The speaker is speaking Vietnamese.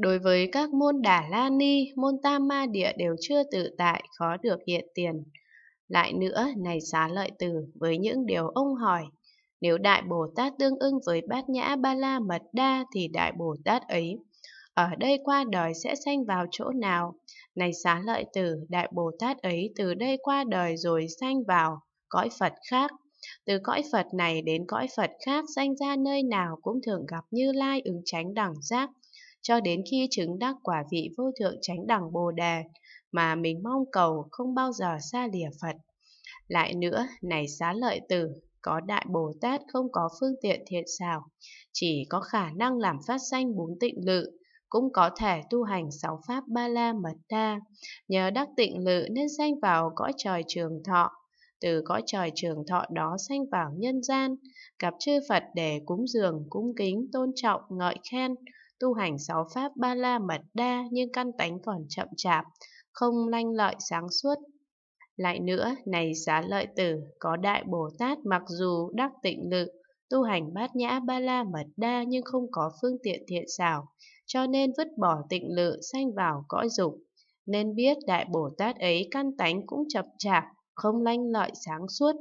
Đối với các môn Đà La Ni, môn Tam Ma Địa đều chưa tự tại, khó được hiện tiền. Lại nữa, này xá lợi tử, với những điều ông hỏi, nếu Đại Bồ Tát tương ưng với Bát Nhã Ba La Mật Đa thì Đại Bồ Tát ấy ở đây qua đời sẽ sanh vào chỗ nào? Này xá lợi tử, Đại Bồ Tát ấy từ đây qua đời rồi sanh vào cõi Phật khác. Từ cõi Phật này đến cõi Phật khác sanh ra nơi nào cũng thường gặp Như Lai ứng tránh đẳng giác cho đến khi chứng đắc quả vị vô thượng chánh đẳng Bồ Đề mà mình mong cầu không bao giờ xa lìa Phật. Lại nữa, này xá lợi tử, có Đại Bồ Tát không có phương tiện thiện xảo, chỉ có khả năng làm phát sanh bốn tịnh lự, cũng có thể tu hành sáu pháp ba la mật đa, nhờ đắc tịnh lự nên sanh vào cõi trời trường thọ, từ cõi trời trường thọ đó sanh vào nhân gian, gặp chư Phật để cúng dường, cúng kính, tôn trọng, ngợi khen, tu hành sáu pháp ba la mật đa nhưng căn tánh còn chậm chạp, không lanh lợi sáng suốt. Lại nữa, này xá lợi tử, có đại Bồ Tát mặc dù đắc tịnh lự, tu hành bát nhã ba la mật đa nhưng không có phương tiện thiện xảo, cho nên vứt bỏ tịnh lự sanh vào cõi dục. Nên biết đại Bồ Tát ấy căn tánh cũng chậm chạp, không lanh lợi sáng suốt,